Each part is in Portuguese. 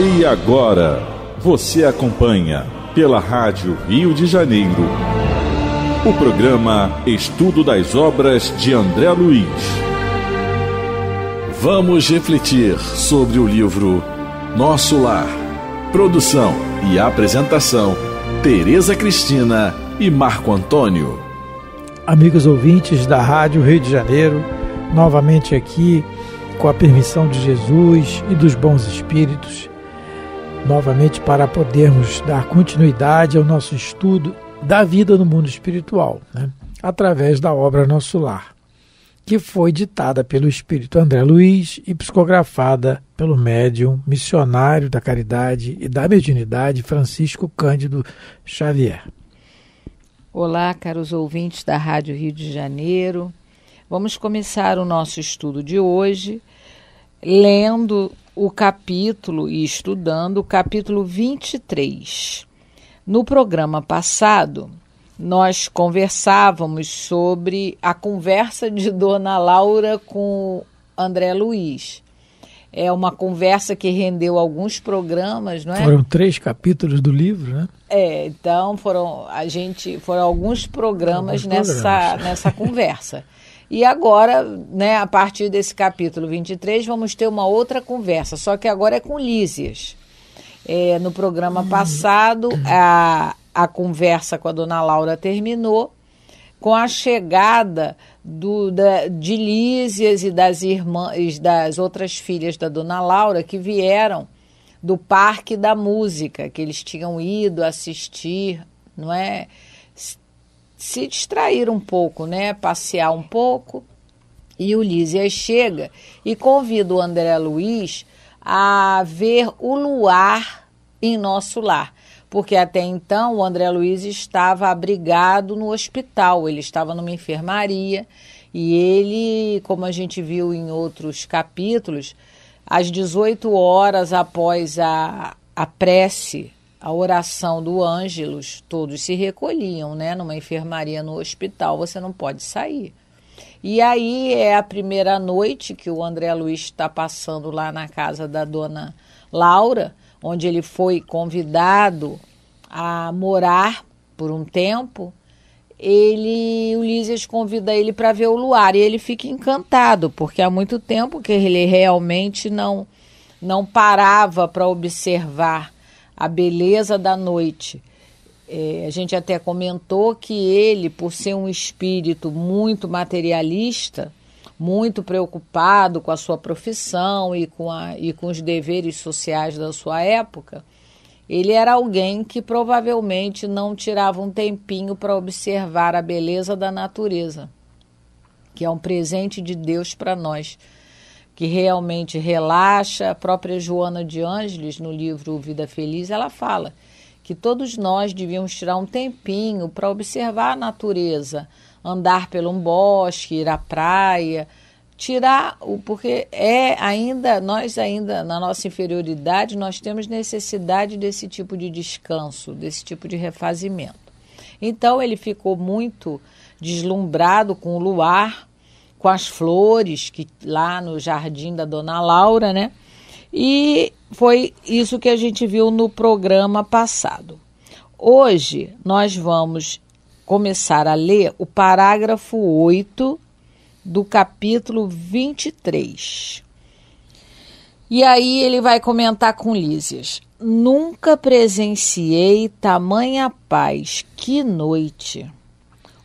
E agora, você acompanha pela Rádio Rio de Janeiro o programa Estudo das Obras de André Luiz. Vamos refletir sobre o livro Nosso Lar. Produção e apresentação: Tereza Cristina e Marco Antônio. Amigos ouvintes da Rádio Rio de Janeiro, novamente aqui com a permissão de Jesus e dos bons espíritos novamente para podermos dar continuidade ao nosso estudo da vida no mundo espiritual, né? através da obra Nosso Lar, que foi ditada pelo espírito André Luiz e psicografada pelo médium missionário da caridade e da mediunidade Francisco Cândido Xavier. Olá, caros ouvintes da Rádio Rio de Janeiro. Vamos começar o nosso estudo de hoje lendo o capítulo e estudando o capítulo 23. No programa passado, nós conversávamos sobre a conversa de Dona Laura com André Luiz. É uma conversa que rendeu alguns programas, não é? Foram três capítulos do livro, né? É, então foram a gente foram alguns programas, alguns programas. nessa nessa conversa. E agora, né, a partir desse capítulo 23, vamos ter uma outra conversa, só que agora é com Lísias. É, no programa hum. passado, uhum. a, a conversa com a dona Laura terminou com a chegada do, da, de Lísias e das irmãs, das outras filhas da dona Laura que vieram do Parque da Música, que eles tinham ido assistir, não é? se distrair um pouco, né? Passear um pouco. E o Lízias chega e convida o André Luiz a ver o luar em nosso lar. Porque até então o André Luiz estava abrigado no hospital, ele estava numa enfermaria e ele, como a gente viu em outros capítulos, às 18 horas após a, a prece a oração do Ângelus, todos se recolhiam, né? Numa enfermaria no hospital, você não pode sair. E aí é a primeira noite que o André Luiz está passando lá na casa da dona Laura, onde ele foi convidado a morar por um tempo. Ele, Ulisses convida ele para ver o luar e ele fica encantado, porque há muito tempo que ele realmente não não parava para observar a beleza da noite. É, a gente até comentou que ele, por ser um espírito muito materialista, muito preocupado com a sua profissão e com, a, e com os deveres sociais da sua época, ele era alguém que provavelmente não tirava um tempinho para observar a beleza da natureza, que é um presente de Deus para nós que realmente relaxa. A própria Joana de Ângeles, no livro Vida Feliz, ela fala que todos nós devíamos tirar um tempinho para observar a natureza, andar pelo um bosque, ir à praia, tirar o porque é ainda nós ainda na nossa inferioridade nós temos necessidade desse tipo de descanso, desse tipo de refazimento. Então ele ficou muito deslumbrado com o luar, com as flores que lá no jardim da Dona Laura, né? E foi isso que a gente viu no programa passado. Hoje nós vamos começar a ler o parágrafo 8 do capítulo 23. E aí ele vai comentar com Lísias: Nunca presenciei tamanha paz. Que noite!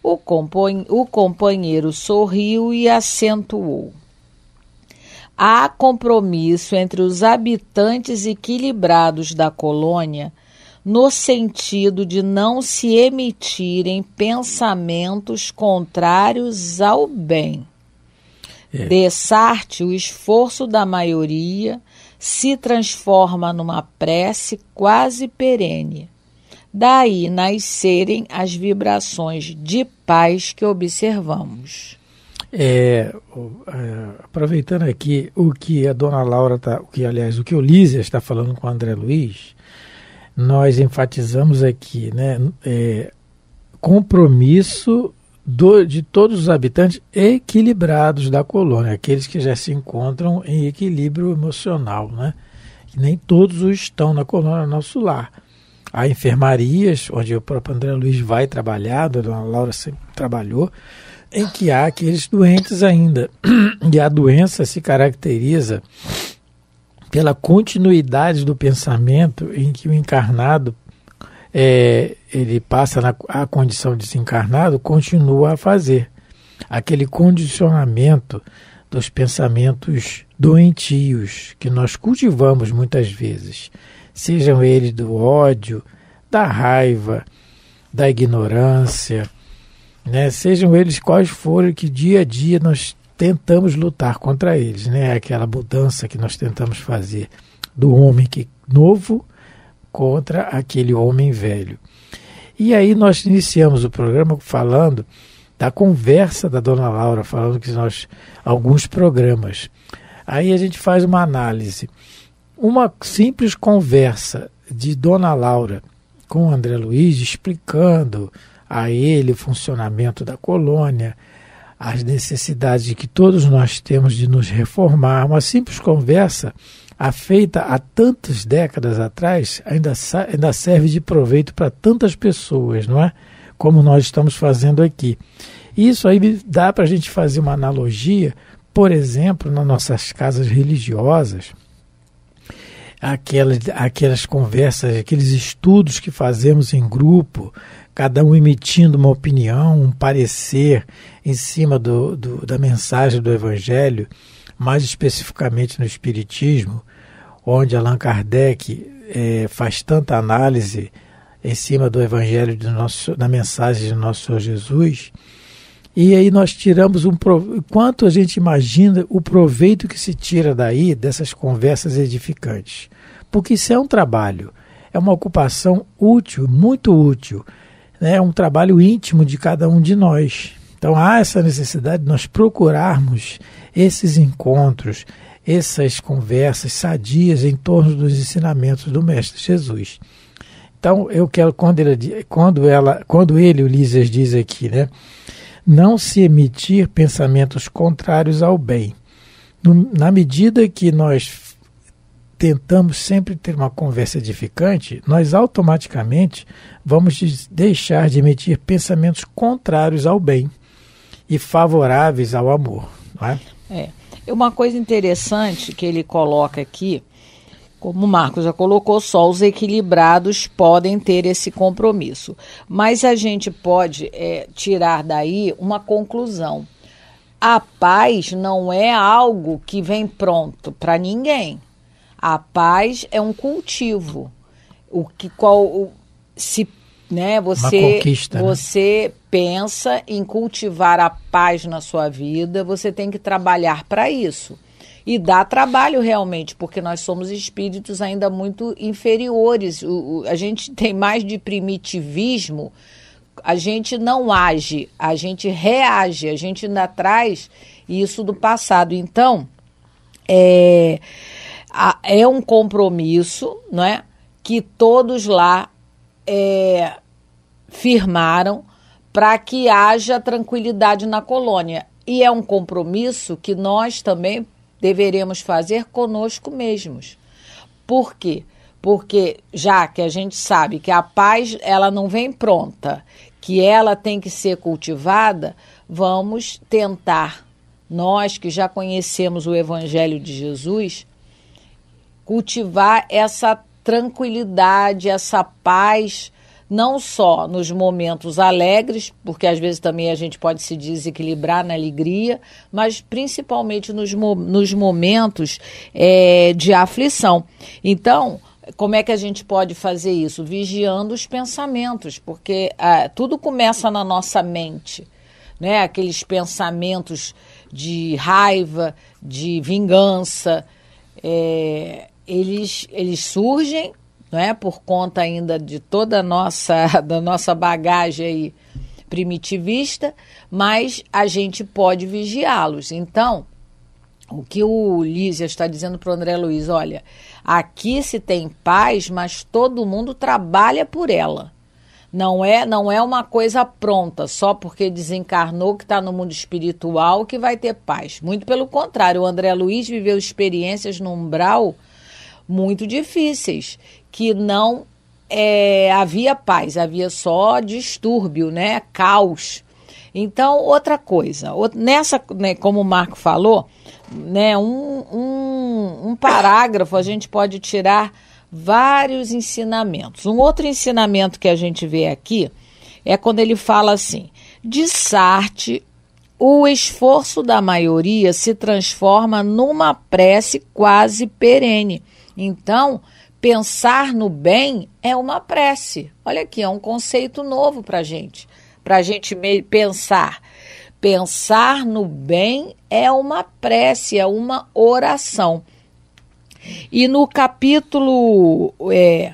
O, o companheiro sorriu e acentuou. Há compromisso entre os habitantes equilibrados da colônia no sentido de não se emitirem pensamentos contrários ao bem. É. Desarte, o esforço da maioria se transforma numa prece quase perene daí nascerem as vibrações de paz que observamos. É, é, aproveitando aqui o que a dona Laura tá, o que aliás, o que o Lízia está falando com o André Luiz, nós enfatizamos aqui, né, é, compromisso do, de todos os habitantes equilibrados da colônia, aqueles que já se encontram em equilíbrio emocional, né? Nem todos estão na colônia nosso lar Há enfermarias, onde o próprio André Luiz vai trabalhar, a dona Laura sempre trabalhou, em que há aqueles doentes ainda. E a doença se caracteriza pela continuidade do pensamento em que o encarnado é, ele passa na, a condição desencarnado, continua a fazer. Aquele condicionamento dos pensamentos doentios que nós cultivamos muitas vezes sejam eles do ódio, da raiva, da ignorância, né? sejam eles quais forem que dia a dia nós tentamos lutar contra eles, né? aquela mudança que nós tentamos fazer do homem que novo contra aquele homem velho. E aí nós iniciamos o programa falando da conversa da dona Laura, falando que nós alguns programas. Aí a gente faz uma análise. Uma simples conversa de Dona Laura com André Luiz, explicando a ele o funcionamento da colônia, as necessidades que todos nós temos de nos reformar, uma simples conversa feita há tantas décadas atrás ainda, ainda serve de proveito para tantas pessoas, não é? Como nós estamos fazendo aqui. isso aí dá para a gente fazer uma analogia, por exemplo, nas nossas casas religiosas, aquelas, aquelas conversas, aqueles estudos que fazemos em grupo, cada um emitindo uma opinião, um parecer em cima do, do, da mensagem do Evangelho, mais especificamente no Espiritismo, onde Allan Kardec é, faz tanta análise em cima do Evangelho, do nosso, da mensagem de nosso Senhor Jesus e aí nós tiramos um. Quanto a gente imagina o proveito que se tira daí, dessas conversas edificantes. Porque isso é um trabalho, é uma ocupação útil, muito útil. Né? É um trabalho íntimo de cada um de nós. Então há essa necessidade de nós procurarmos esses encontros, essas conversas sadias em torno dos ensinamentos do Mestre Jesus. Então eu quero, quando, ele, quando, ela, quando ele, Ulisses, diz aqui, né? não se emitir pensamentos contrários ao bem. No, na medida que nós tentamos sempre ter uma conversa edificante, nós automaticamente vamos deixar de emitir pensamentos contrários ao bem e favoráveis ao amor. Não é? É. Uma coisa interessante que ele coloca aqui como o Marco já colocou, só os equilibrados podem ter esse compromisso. Mas a gente pode é, tirar daí uma conclusão. A paz não é algo que vem pronto para ninguém. A paz é um cultivo. O que qual se né, você né? você né? pensa em cultivar a paz na sua vida, você tem que trabalhar para isso. E dá trabalho realmente, porque nós somos espíritos ainda muito inferiores. O, o, a gente tem mais de primitivismo, a gente não age, a gente reage, a gente ainda traz isso do passado. Então, é, é um compromisso é que todos lá é, firmaram para que haja tranquilidade na colônia. E é um compromisso que nós também deveremos fazer conosco mesmos. Por quê? Porque já que a gente sabe que a paz ela não vem pronta, que ela tem que ser cultivada, vamos tentar nós que já conhecemos o evangelho de Jesus cultivar essa tranquilidade, essa paz não só nos momentos alegres, porque às vezes também a gente pode se desequilibrar na alegria, mas principalmente nos, mo nos momentos é, de aflição. Então, como é que a gente pode fazer isso? Vigiando os pensamentos, porque ah, tudo começa na nossa mente, né? Aqueles pensamentos de raiva, de vingança, é, eles, eles surgem não é por conta ainda de toda a nossa da nossa bagagem aí primitivista, mas a gente pode vigiá-los. Então, o que o Lízia está dizendo para o André Luiz, olha, aqui se tem paz, mas todo mundo trabalha por ela. Não é, não é uma coisa pronta, só porque desencarnou que está no mundo espiritual que vai ter paz. Muito pelo contrário, o André Luiz viveu experiências no umbral muito difíceis que não é, havia paz, havia só distúrbio, né? Caos. Então, outra coisa, nessa, né, como o Marco falou, né, um, um, um parágrafo a gente pode tirar vários ensinamentos. Um outro ensinamento que a gente vê aqui é quando ele fala assim: de Sartre, o esforço da maioria se transforma numa prece quase perene. Então, Pensar no bem é uma prece. Olha aqui, é um conceito novo para a gente, para a gente pensar. Pensar no bem é uma prece, é uma oração. E no capítulo é,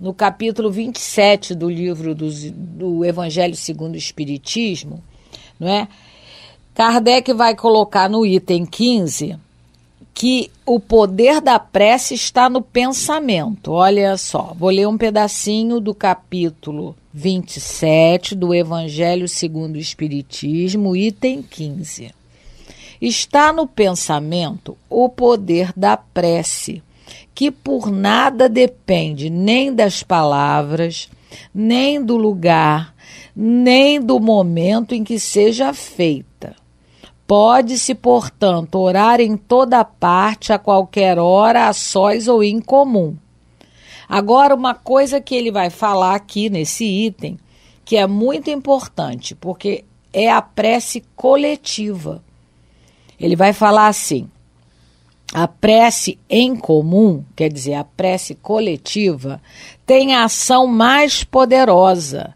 no capítulo 27 do livro do, do Evangelho segundo o Espiritismo, não é? Kardec vai colocar no item 15 que o poder da prece está no pensamento. Olha só, vou ler um pedacinho do capítulo 27 do Evangelho segundo o Espiritismo, item 15. Está no pensamento o poder da prece, que por nada depende nem das palavras, nem do lugar, nem do momento em que seja feita Pode-se, portanto, orar em toda parte, a qualquer hora, a sós ou em comum. Agora, uma coisa que ele vai falar aqui nesse item, que é muito importante, porque é a prece coletiva. Ele vai falar assim: a prece em comum, quer dizer, a prece coletiva, tem a ação mais poderosa,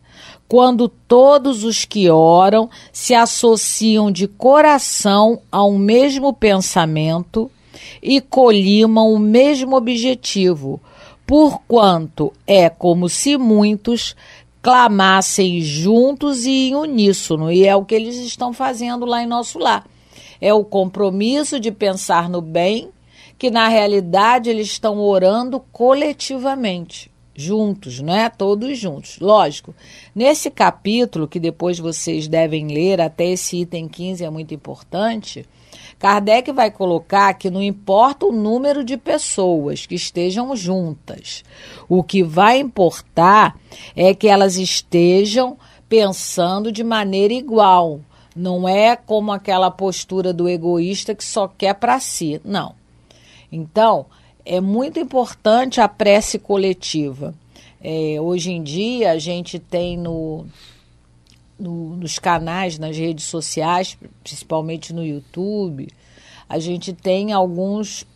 quando todos os que oram se associam de coração a um mesmo pensamento e colimam o mesmo objetivo, porquanto é como se muitos clamassem juntos e em uníssono, e é o que eles estão fazendo lá em nosso lar. É o compromisso de pensar no bem, que na realidade eles estão orando coletivamente juntos, não é? Todos juntos. Lógico, nesse capítulo, que depois vocês devem ler, até esse item 15 é muito importante, Kardec vai colocar que não importa o número de pessoas que estejam juntas, o que vai importar é que elas estejam pensando de maneira igual. Não é como aquela postura do egoísta que só quer para si. Não. Então, é muito importante a prece coletiva. É, hoje em dia, a gente tem no, no, nos canais, nas redes sociais, principalmente no YouTube, a gente tem alguns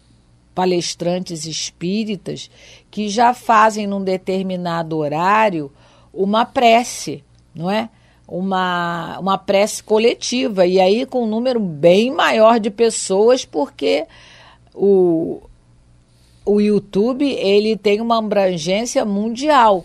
palestrantes espíritas que já fazem num determinado horário uma prece, não é? Uma, uma prece coletiva, e aí com um número bem maior de pessoas, porque o, o YouTube ele tem uma abrangência mundial,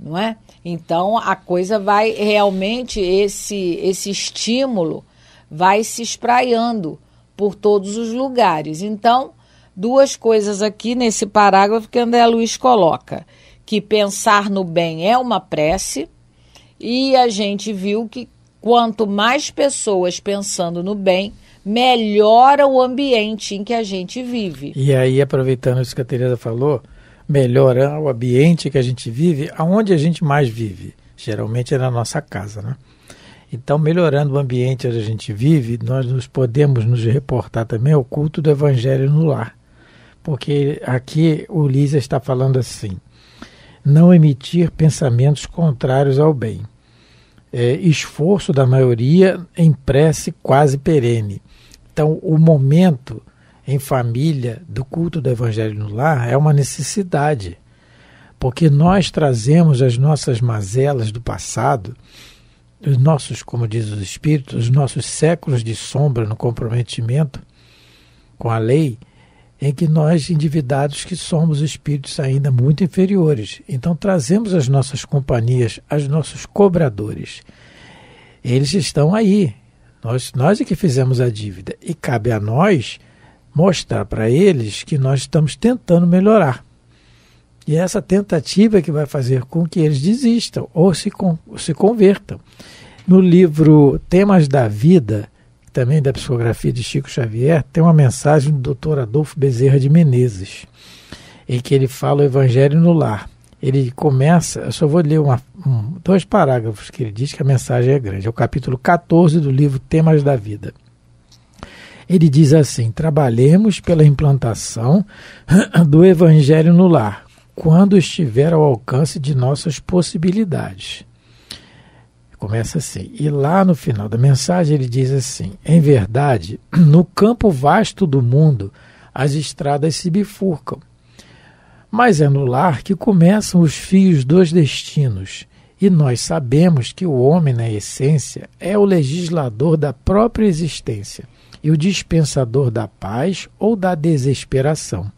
não é? Então a coisa vai realmente esse esse estímulo vai se espraiando por todos os lugares. Então duas coisas aqui nesse parágrafo que André Luiz coloca que pensar no bem é uma prece e a gente viu que quanto mais pessoas pensando no bem melhora o ambiente em que a gente vive. E aí, aproveitando isso que a Tereza falou, melhora o ambiente que a gente vive, aonde a gente mais vive? Geralmente é na nossa casa, né? Então, melhorando o ambiente onde a gente vive, nós nos podemos nos reportar também ao culto do Evangelho no lar. Porque aqui o Lisa está falando assim: não emitir pensamentos contrários ao bem. É, esforço da maioria em prece quase perene. Então, o momento em família do culto do Evangelho no lar é uma necessidade, porque nós trazemos as nossas mazelas do passado, os nossos, como diz os Espíritos, os nossos séculos de sombra no comprometimento com a lei, em que nós, endividados que somos espíritos ainda muito inferiores, então trazemos as nossas companhias, os nossos cobradores. Eles estão aí, nós, nós é que fizemos a dívida e cabe a nós mostrar para eles que nós estamos tentando melhorar. E é essa tentativa que vai fazer com que eles desistam ou se, ou se convertam. No livro Temas da Vida, também da psicografia de Chico Xavier, tem uma mensagem do Dr. Adolfo Bezerra de Menezes, em que ele fala o Evangelho no Lar ele começa, eu só vou ler uma, um, dois parágrafos que ele diz que a mensagem é grande. É o capítulo 14 do livro Temas da Vida. Ele diz assim: trabalhemos pela implantação do evangelho no lar, quando estiver ao alcance de nossas possibilidades. Começa assim. E lá no final da mensagem ele diz assim: em verdade, no campo vasto do mundo, as estradas se bifurcam mas é no lar que começam os fios dos destinos. E nós sabemos que o homem, na essência, é o legislador da própria existência e o dispensador da paz ou da desesperação,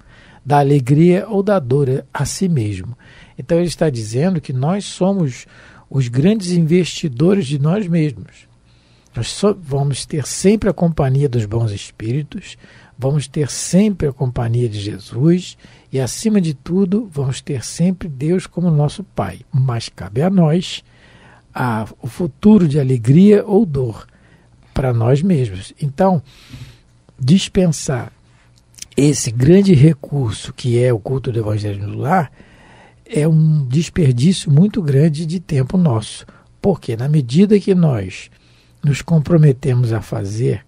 da alegria ou da dor a si mesmo. Então, ele está dizendo que nós somos os grandes investidores de nós mesmos. Nós vamos ter sempre a companhia dos bons espíritos, Vamos ter sempre a companhia de Jesus e, acima de tudo, vamos ter sempre Deus como nosso Pai. Mas cabe a nós a, o futuro de alegria ou dor para nós mesmos. Então, dispensar esse grande recurso que é o culto do Evangelho no lar é um desperdício muito grande de tempo nosso, porque na medida que nós nos comprometemos a fazer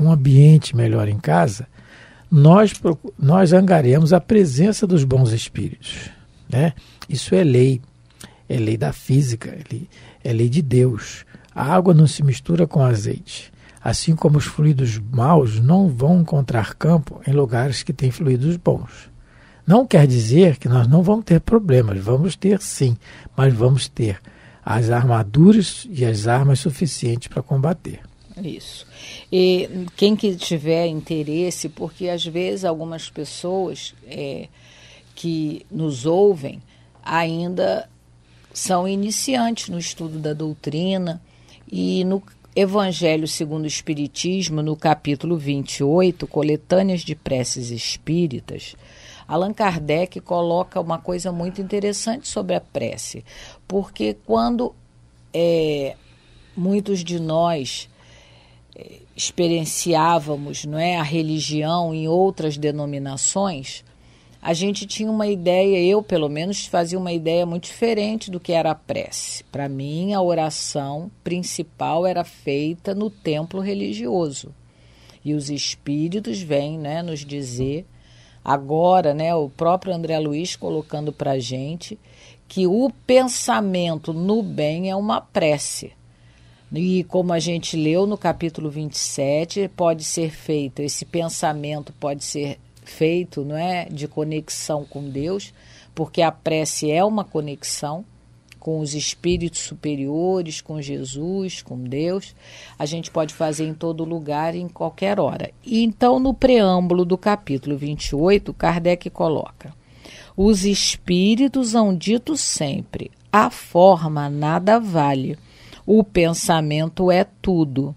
um ambiente melhor em casa, nós, nós angariamos a presença dos bons espíritos. Né? Isso é lei, é lei da física, é lei, é lei de Deus. A água não se mistura com azeite. Assim como os fluidos maus não vão encontrar campo em lugares que têm fluidos bons. Não quer dizer que nós não vamos ter problemas, vamos ter sim, mas vamos ter as armaduras e as armas suficientes para combater. Isso. E quem que tiver interesse, porque às vezes algumas pessoas é, que nos ouvem ainda são iniciantes no estudo da doutrina e no Evangelho segundo o Espiritismo, no capítulo 28, Coletâneas de Preces Espíritas, Allan Kardec coloca uma coisa muito interessante sobre a prece, porque quando é, muitos de nós experienciávamos não é, a religião em outras denominações, a gente tinha uma ideia, eu pelo menos fazia uma ideia muito diferente do que era a prece. Para mim, a oração principal era feita no templo religioso. E os espíritos vêm né, nos dizer, agora, né, o próprio André Luiz colocando para gente, que o pensamento no bem é uma prece. E como a gente leu no capítulo 27, pode ser feito, esse pensamento pode ser feito, não é, de conexão com Deus, porque a prece é uma conexão com os espíritos superiores, com Jesus, com Deus. A gente pode fazer em todo lugar, em qualquer hora. E então, no preâmbulo do capítulo 28, Kardec coloca: Os espíritos hão dito sempre: a forma nada vale, o pensamento é tudo.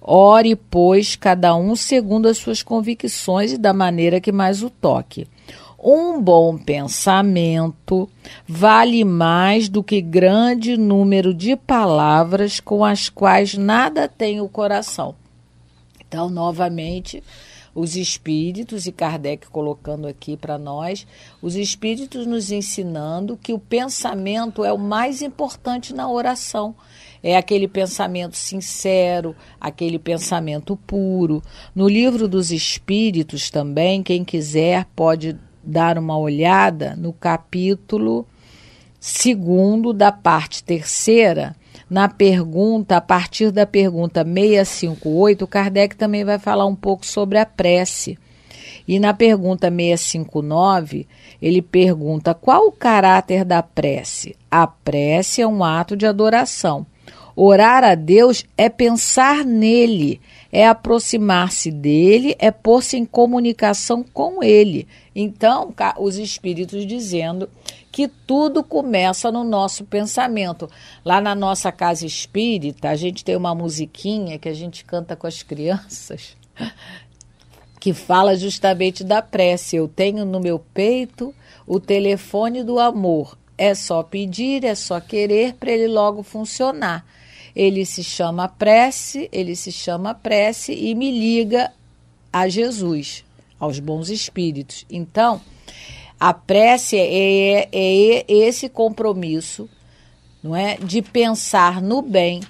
Ore, pois, cada um segundo as suas convicções e da maneira que mais o toque. Um bom pensamento vale mais do que grande número de palavras com as quais nada tem o coração. Então, novamente, os espíritos, e Kardec colocando aqui para nós, os espíritos nos ensinando que o pensamento é o mais importante na oração. É aquele pensamento sincero, aquele pensamento puro. No livro dos espíritos também, quem quiser pode dar uma olhada no capítulo segundo da parte terceira, na pergunta, a partir da pergunta 658, Kardec também vai falar um pouco sobre a prece. E na pergunta 659, ele pergunta qual o caráter da prece? A prece é um ato de adoração. Orar a Deus é pensar nele, é aproximar-se dele, é pôr-se em comunicação com ele. Então, os espíritos dizendo que tudo começa no nosso pensamento. Lá na nossa casa espírita, a gente tem uma musiquinha que a gente canta com as crianças, que fala justamente da prece. Eu tenho no meu peito o telefone do amor. É só pedir, é só querer para ele logo funcionar. Ele se chama prece, ele se chama prece e me liga a Jesus, aos bons espíritos. Então, a prece é, é, é esse compromisso, não é, de pensar no bem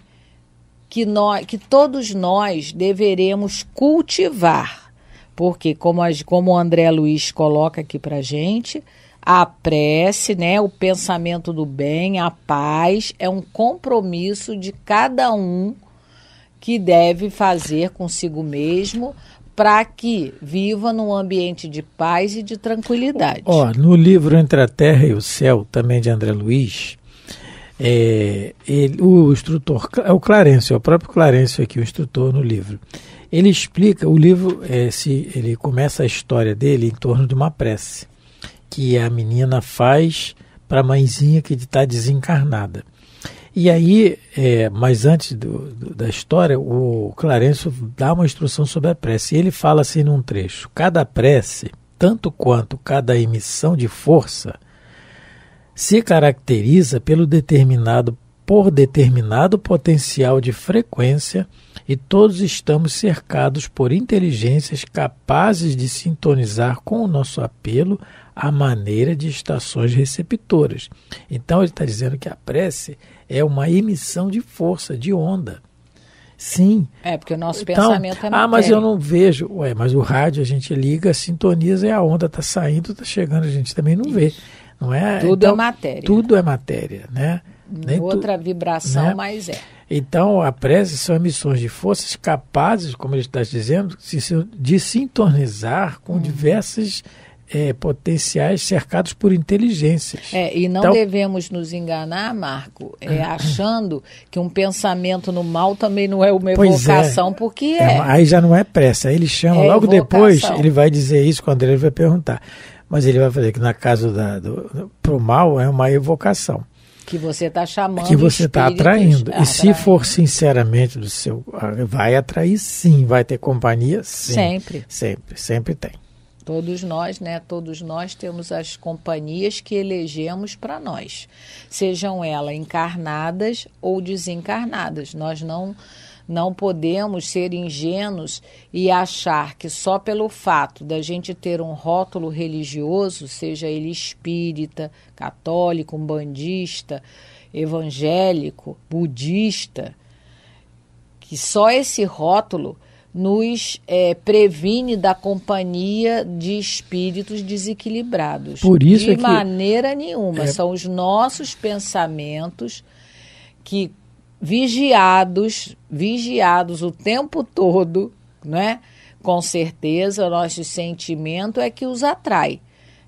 que nós, que todos nós deveremos cultivar, porque como, como o André Luiz coloca aqui para gente a prece, né, o pensamento do bem, a paz é um compromisso de cada um que deve fazer consigo mesmo para que viva num ambiente de paz e de tranquilidade. oh, no livro Entre a Terra e o Céu, também de André Luiz, é, ele, o instrutor, é o Clarencio, é o próprio Clarencio aqui, o instrutor no livro. Ele explica, o livro, é, se ele começa a história dele em torno de uma prece que a menina faz para a mãezinha que está desencarnada. E aí, é, mas antes do, do, da história, o Clarencio dá uma instrução sobre a prece. E ele fala assim num trecho: cada prece, tanto quanto cada emissão de força, se caracteriza pelo determinado por determinado potencial de frequência e todos estamos cercados por inteligências capazes de sintonizar com o nosso apelo à maneira de estações receptoras. Então ele está dizendo que a prece é uma emissão de força, de onda. Sim. É, porque o nosso então, pensamento é matéria. Ah, mas eu não vejo. Ué, mas o rádio a gente liga, sintoniza e a onda está saindo, está chegando, a gente também não vê. Não é? Tudo é então, é matéria. Tudo é matéria, né? Nem outra tu, vibração, né? mas é. Então, a prece são emissões de forças capazes, como ele está dizendo, de sintonizar com hum. diversas é, potenciais cercados por inteligências. É, e não então, devemos nos enganar, Marco, é, achando que um pensamento no mal também não é uma é. evocação, é. porque é. Aí já não é pressa. Ele chama, é logo evocação. depois, ele vai dizer isso quando ele vai perguntar. Mas ele vai fazer que na casa do, do, pro mal é uma evocação. Que você está chamando. Que você está atraindo. E ah, se for sinceramente do seu. Ah, vai atrair sim, vai ter companhia sim. Sempre. Sempre, sempre tem. Todos nós, né? Todos nós temos as companhias que elegemos para nós, sejam elas encarnadas ou desencarnadas. Nós não não podemos ser ingênuos e achar que só pelo fato da gente ter um rótulo religioso, seja ele espírita, católico, umbandista, evangélico, budista, que só esse rótulo nos é, previne da companhia de espíritos desequilibrados. Por isso de é que... maneira nenhuma. É... São os nossos pensamentos que vigiados, vigiados o tempo todo, né? Com certeza, nosso sentimento é que os atrai.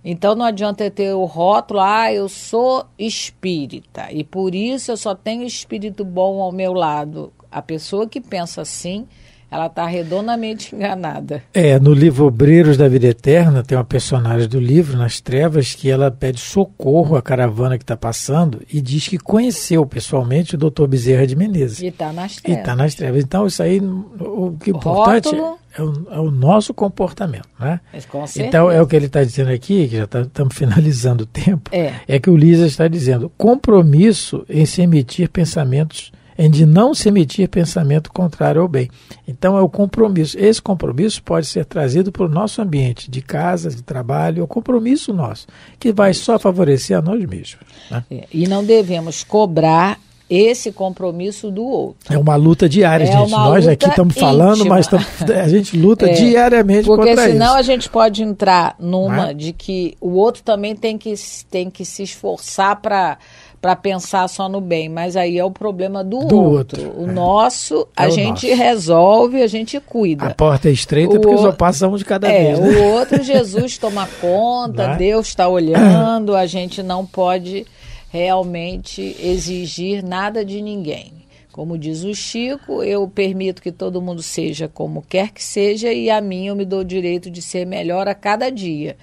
Então não adianta ter o rótulo, ah, eu sou espírita e por isso eu só tenho espírito bom ao meu lado. A pessoa que pensa assim, ela está redondamente enganada. É, no livro Obreiros da Vida Eterna, tem uma personagem do livro, Nas Trevas, que ela pede socorro à caravana que está passando e diz que conheceu pessoalmente o doutor Bezerra de Menezes. E está tá nas trevas. E está nas trevas. Então, isso aí, o que é importante é o, é o nosso comportamento, né? Mas com certeza. então, é o que ele está dizendo aqui, que já tá, estamos tá, finalizando o tempo, é. é que o Lisa está dizendo, compromisso em se emitir pensamentos em de não se emitir pensamento contrário ao bem. Então é o compromisso. Esse compromisso pode ser trazido para o nosso ambiente de casa, de trabalho, é o compromisso nosso, que vai só favorecer a nós mesmos. Né? É, e não devemos cobrar esse compromisso do outro. É uma luta diária, é gente. Nós aqui estamos falando, mas tamo, a gente luta é, diariamente contra isso. Porque senão a gente pode entrar é? numa é? de que o outro também tem que, tem que se esforçar para para pensar só no bem, mas aí é o problema do, do outro. outro. O é. nosso é a o gente nosso. resolve, a gente cuida. A porta é estreita o porque só passa um de cada é, vez. Né? O outro Jesus toma conta, é? Deus está olhando, a gente não pode realmente exigir nada de ninguém. Como diz o Chico, eu permito que todo mundo seja como quer que seja e a mim eu me dou o direito de ser melhor a cada dia.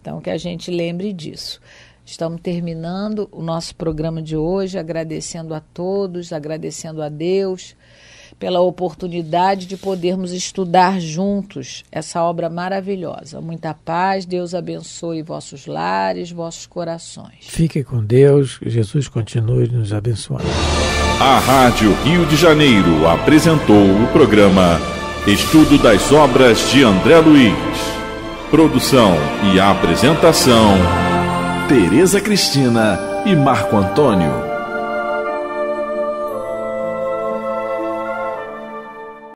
Então que a gente lembre disso. Estamos terminando o nosso programa de hoje, agradecendo a todos, agradecendo a Deus pela oportunidade de podermos estudar juntos essa obra maravilhosa. Muita paz, Deus abençoe vossos lares, vossos corações. Fique com Deus, Jesus continue nos abençoando. A Rádio Rio de Janeiro apresentou o programa Estudo das Obras de André Luiz. Produção e apresentação. Tereza Cristina e Marco Antônio.